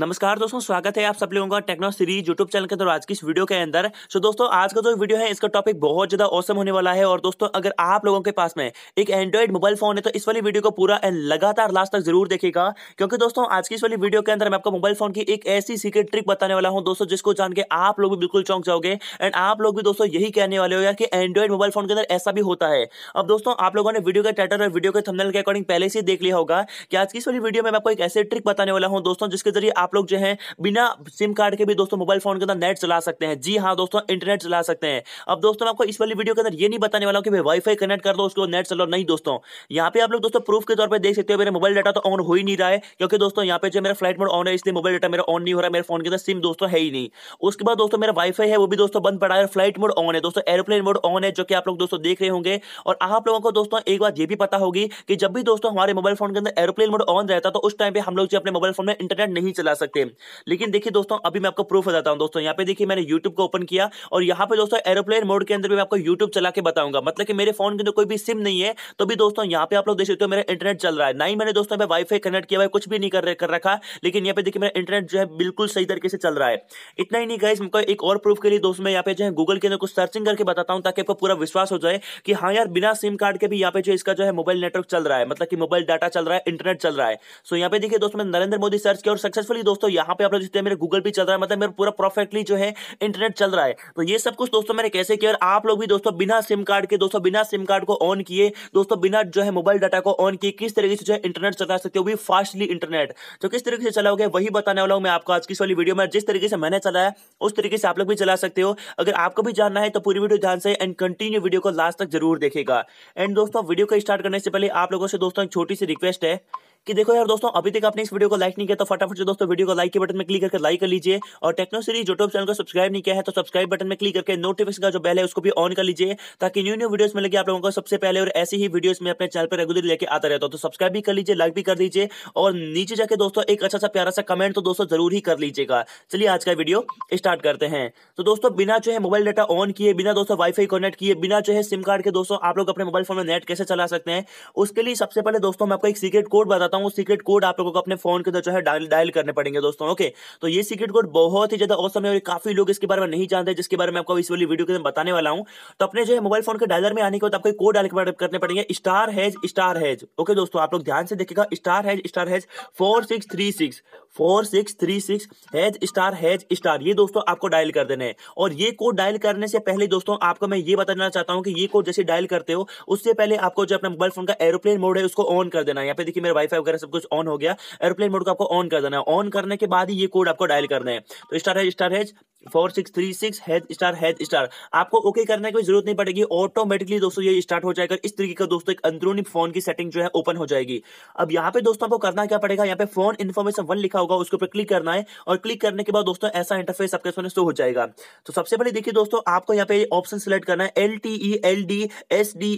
नमस्कार दोस्तों स्वागत है आप सब लोगों का टेक्नो सीरीज यूट्यूब चैनल के अंदर आज की इस वीडियो के अंदर सो दोस्तों आज का जो वीडियो है इसका टॉपिक बहुत ज्यादा औसम होने वाला है और दोस्तों अगर आप लोगों के पास में एक एंड्रॉइड मोबाइल फोन है तो इस वाली वीडियो को पूरा एंड लगातार लास्ट तक जरूर देखेगा क्योंकि दोस्तों आज की इस वाली वीडियो के अंदर मैं आपको मोबाइल फोन की एक ऐसी सीक्रेट ट्रिक बताने वाला हूँ दोस्तों जिसको जान के आप लोग भी बिल्कुल चौंक जाओगे एंड आप लोग भी दोस्तों यही कहने वाले हो यार कि एंड्रॉइड मोबाइल फोन के अंदर ऐसा भी होता है अब दोस्तों आप लोगों ने वीडियो के टाइटल और वीडियो के थमनल के अकॉर्डिंग पहले से देख लिया होगा कि आज की इस वाली वीडियो में मैं आपको एक ऐसी ट्रिक बताने वाला हूँ दोस्तों जिसके जरिए आप लोग जो है बिना सिम कार्ड के भी दोस्तों मोबाइल फोन के अंदर नेट चला सकते हैं जी हाँ दोस्तों इंटरनेट चला सकते हैं अब दोस्तों आपको इस वाली वीडियो के अंदर ये नहीं बताने वाला हूँ कि भाई वाईफाई कनेक्ट कर दो उसको नेट चलाओ नहीं दोस्तों यहाँ पे आप लोग दोस्तों प्रूफ के तौर पर देख सकते हो मेरे मोबाइल डाटा तो ऑन हो ही नहीं रहा है क्योंकि दोस्तों यहाँ पे जो मेरा फ्लाइट मोड ऑन है इसलिए मोबाइल डाटा मेरा ऑन नहीं हो रहा मेरे फोन के अंदर सिम दोस्तों है ही नहीं उसके बाद दोस्तों मेरा वाईफाई है वो भी दोस्तों बंद पड़ा है फ्लाइट मोड ऑन है दोस्तों एरोप्लेन मोड ऑन है जो कि आप लोग दोस्तों देख रहे होंगे और आप लोगों को दोस्तों एक बात ये भी पता होगी कि जब भी दोस्तों हमारे मोबाइल फोन के अंदर एरोप्लेन मोड ऑन रहता तो उस टाइम पे हम लोग जो अपने मोबाइल फोन में इंटरनेट नहीं चला ला सकते हैं लेकिन देखिए दोस्तों अभी मैं आपको प्रूफ बताता हूँ दोस्तों यहाँ पे देखिए मैंने यूट्यूब को ओपन किया और यहाँ पे दोस्तों एरोप्लेन मोड के अंदर भी मैं आपको यूट्यूब चला के बताऊंगा मतलब कि मेरे फोन के अंदर कोई भी सिम नहीं है तो भी दोस्तों यहाँ पे आप लोग देख सकते हो मेरा इंटरनेट चल रहा है ना ही मैंने दोस्तों यहाँ पे वाईफाई कनेक्ट किया हुआ कुछ भी नहीं कर, रखा लेकिन यहाँ पे देखिए मेरा इंटरनेट जो है बिल्कुल सही तरीके से चल रहा है इतना ही नहीं गए इसमें एक और प्रूफ के लिए दोस्तों मैं यहाँ पे जो है गूगल के अंदर कुछ सर्चिंग करके बताता हूँ ताकि आपको पूरा विश्वास हो जाए कि हाँ यार बिना सिम कार्ड के भी यहाँ पे जो इसका जो है मोबाइल नेटवर्क चल रहा है मतलब कि मोबाइल डाटा चल रहा है इंटरनेट चल रहा है सो यहाँ पे देखिए दोस्तों मैं नरेंद्र मोदी सर्च किया और सक्सेसफुल भी दोस्तों यहाँ पे आप लोग मेरे गूगल भी चल रहा है मतलब मेरा पूरा परफेक्टली जो है इंटरनेट चल रहा है तो ये सब कुछ दोस्तों मैंने कैसे किया और आप लोग भी दोस्तों बिना सिम कार्ड के दोस्तों बिना सिम कार्ड को ऑन किए दोस्तों बिना जो है मोबाइल डाटा को ऑन किए किस तरीके से जो है इंटरनेट चला सकते हो भी फास्टली इंटरनेट तो किस तरीके से चलाओगे वही बताने वाला हूँ मैं आपको आज की वाली वीडियो में जिस तरीके से मैंने चलाया उस तरीके से आप लोग भी चला सकते हो अगर आपको भी जानना है तो पूरी वीडियो ध्यान से एंड कंटिन्यू वीडियो को लास्ट तक जरूर देखेगा एंड दोस्तों वीडियो को स्टार्ट करने से पहले आप लोगों से दोस्तों एक छोटी सी रिक्वेस्ट है कि देखो यार दोस्तों अभी तक आपने इस वीडियो को लाइक नहीं किया तो फटाफट से दोस्तों वीडियो को लाइक के बटन में क्लिक करके लाइक कर लीजिए और टेक्नो सीरीज यूट्यूब चैनल को सब्सक्राइब नहीं किया है तो सब्सक्राइब बटन में क्लिक करके नोटिफिकेशन का जो बेल है उसको भी ऑन कर लीजिए ताकि न्यू न्यू वीडियोस में आप लोगों को सबसे पहले और ऐसी ही वीडियो में अपने चैनल पर रेगुलर लेके आता रहता हूँ तो सब्सक्राइब भी कर लीजिए लाइक भी कर दीजिए और नीचे जाकर दोस्तों एक अच्छा सा प्यारा सा कमेंट तो दोस्तों जरूर ही कर लीजिएगा चलिए आज का वीडियो स्टार्ट करते हैं तो दोस्तों बिना जो है मोबाइल डाटा ऑन किए बिना दोस्तों वाईफाई कनेक्ट किए बिना जो है सिम कार्ड के दोस्तों आप लोग अपने मोबाइल फोन में नेट कैसे चला सकते हैं उसके लिए सबसे पहले दोस्तों मैं आपको एक सीक्रेट कोड बताता बताऊँ सीक्रेट कोड आप लोगों को अपने फोन के अंदर जो है डायल डायल करने पड़ेंगे दोस्तों ओके तो ये सीक्रेट कोड बहुत ही ज्यादा औसम है और काफी लोग इसके बारे में नहीं जानते जिसके बारे में आपको इस वाली वीडियो के अंदर बताने वाला हूँ तो अपने जो है मोबाइल फोन के डायलर में आने के बाद आपको कोड डायल करने पड़ेंगे star hash star hash okay दोस्तों आप लोग ध्यान से देखेगा star hash star hash four six three six four six three six hash star hash star ये दोस्तों आपको डायल कर देने हैं और ये कोड डायल करने से पहले दोस्तों आपको मैं ये बताना चाहता हूँ कि ये कोड जैसे डायल करते हो उससे पहले आपको जो अपना मोबाइल फोन का एरोप्लेन मोड है उसको ऑन कर देना है यहाँ पे देखिए मेरा वाई वगैरह सब कुछ ऑन हो गया एरोप्लेन मोड को आपको ऑन कर देना है ऑन करने के बाद ही ये कोड आपको डायल करना है तो star hash star hash four six three six hash star hash star आपको ओके okay करने की जरूरत नहीं पड़ेगी ऑटोमेटिकली दोस्तों ये स्टार्ट हो जाएगा इस तरीके का दोस्तों एक अंदरूनी फोन की सेटिंग जो है ओपन हो जाएगी अब यहाँ पे दोस्तों आपको करना क्या पड़ेगा यहाँ पे फोन इन्फॉर्मेशन वन लिखा होगा उसके ऊपर क्लिक करना है और क्लिक करने के बाद दोस्तों ऐसा इंटरफेस आपके सामने शो हो जाएगा तो सबसे पहले देखिए दोस्तों आपको यहाँ पे ऑप्शन सिलेक्ट करना है L T E L D S D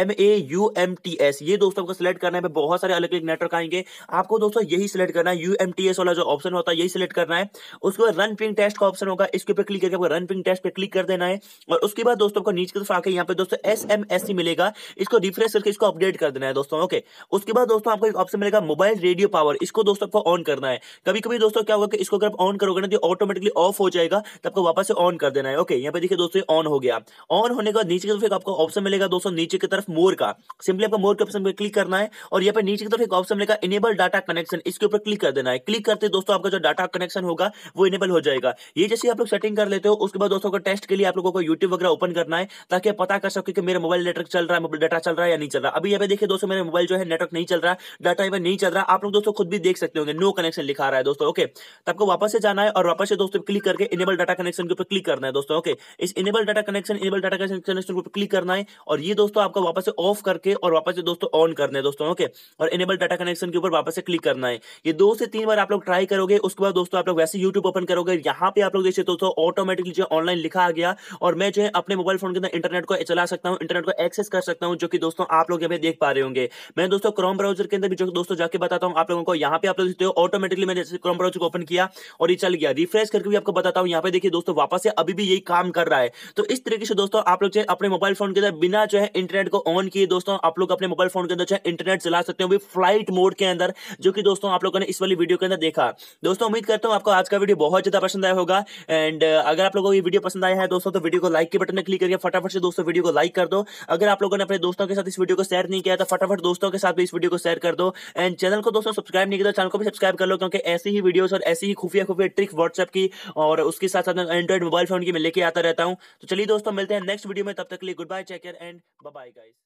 M A U M T S ये दोस्तों आपको सिलेक्ट करना है बहुत सारे अलग अलग नेटवर्क आएंगे आपको दोस्तों यही सिलेक्ट करना है यू एम टी एस वाला जो ऑप्शन होता है यही सिलेक्ट करना है उसके बाद रन पिंग टेस्ट का ऑप्शन होगा इसके ऊपर क्लिक करके आपको रन पिंग टेस्ट पे क्लिक कर देना है और उसके बाद दोस्तों आपको नीचे की तरफ आके यहाँ पे दोस्तों एस एम एस सी मिलेगा इसको रिफ्रेश करके इसको अपडेट कर देना है दोस्तों ओके उसके बाद दोस्तों आपको एक ऑप्शन मिलेगा मोबाइल रेडियो पावर इसको दोस्तों आपको ऑन करना है कभी कभी दोस्तों क्या होगा कि इसको अगर आप ऑन करोगे ना तो ऑटोमेटिकली ऑफ हो जाएगा तो आपको वापस से ऑन कर देना है ओके यहाँ पे देखिए दोस्तों ऑन हो गया ऑन होने के बाद नीचे की तरफ आपको ऑप्शन मिलेगा दोस्तों नीचे नीचे तरफ मोर का सिंपली आपको मोर के ऑप्शन पर क्लिक करना है और यहाँ पर नीचे की तरफ एक ऑप्शन मिलेगा इनेबल डाटा कनेक्शन इसके ऊपर क्लिक कर देना है क्लिक करते दोस्तों आपका जो डाटा कनेक्शन होगा वो इनेबल हो जाएगा ये जैसे आप लोग सेटिंग कर लेते हो उसके बाद दोस्तों टेस्ट के लिए आप लोगों को यूट्यूब वगैरह ओपन करना है ताकि पता कर सके कि मेरा मोबाइल नेटवर्क चल रहा है मोबाइल डाटा चल रहा है या नहीं चल रहा अभी यहाँ पे देखिए दोस्तों मेरे मोबाइल जो है नेटवर्क नहीं चल रहा डाटा यहाँ नहीं चल रहा आप लोग दोस्तों खुद भी देख सकते होंगे नो कनेक्शन लिखा रहा है दोस्तों ओके तो आपको वापस से जाना है और वापस से दोस्तों क्लिक करके इनेबल डाटा कनेक्शन के ऊपर क्लिक करना है दोस्तों ओके इस enable data connection enable data connection के ऊपर क्लिक करना है और ये दोस्तों आपका आपको वापस से ऑफ करके और वापस से दोस्तों ऑन करना है दोस्तों ओके और इनेबल डाटा कनेक्शन के ऊपर वापस से क्लिक करना है ये दो से तीन बार आप लोग ट्राई करोगे उसके बाद दोस्तों आप लोग वैसे यूट्यूब ओपन करोगे यहाँ पे आप लोग देखिए दोस्तों ऑटोमेटिकली जो ऑनलाइन लिखा आ गया और मैं जो है अपने मोबाइल फोन के अंदर इंटरनेट को चला सकता हूँ इंटरनेट को एक्सेस कर सकता हूँ जो कि दोस्तों आप लोग यहाँ देख पा रहे होंगे मैं दोस्तों क्रोम ब्राउजर के अंदर भी जो दोस्तों जाके बताता हूँ आप लोगों को यहाँ पे आप लोग देखते हो ऑटोमेटिकली मैंने क्रोम ब्राउजर को ओपन किया और ये चल गया रिफ्रेश करके भी आपको बताता हूँ यहाँ पे देखिए दोस्तों वापस से अभी भी यही काम कर रहा है तो इस तरीके से दोस्तों आप लोग अपने मोबाइल फोन के अंदर बिना जो है इंटरनेट इंटरनेट को ऑन किए दोस्तों आप लोग अपने मोबाइल फोन के अंदर चाहे इंटरनेट चला सकते हो फ्लाइट मोड के अंदर जो कि दोस्तों आप लोगों ने इस वाली वीडियो के अंदर देखा दोस्तों उम्मीद करता हूं आपको आज का वीडियो बहुत ज्यादा पसंद आया होगा एंड अगर आप लोगों को ये वीडियो पसंद आया है दोस्तों तो वीडियो को लाइक के बटन में क्लिक करके फटाफट से दोस्तों वीडियो को लाइक कर दो अगर आप लोगों ने अपने दोस्तों के साथ इस वीडियो को शेयर नहीं किया तो फटाफट दोस्तों के साथ भी इस वीडियो को शेयर कर दो एंड चैनल को दोस्तों सब्सक्राइब नहीं किया चैनल तो को भी सब्सक्राइब कर लो क्योंकि ऐसी ही वीडियोस और ऐसी ही खुफिया खुफिया ट्रिक व्हाट्सएप की और उसके साथ साथ एंड्रॉइड मोबाइल फोन की मैं लेके आता रहता हूँ तो चलिए दोस्तों मिलते हैं नेक्स्ट वीडियो में तब तक लिए goodbye check and bye Bye, guys.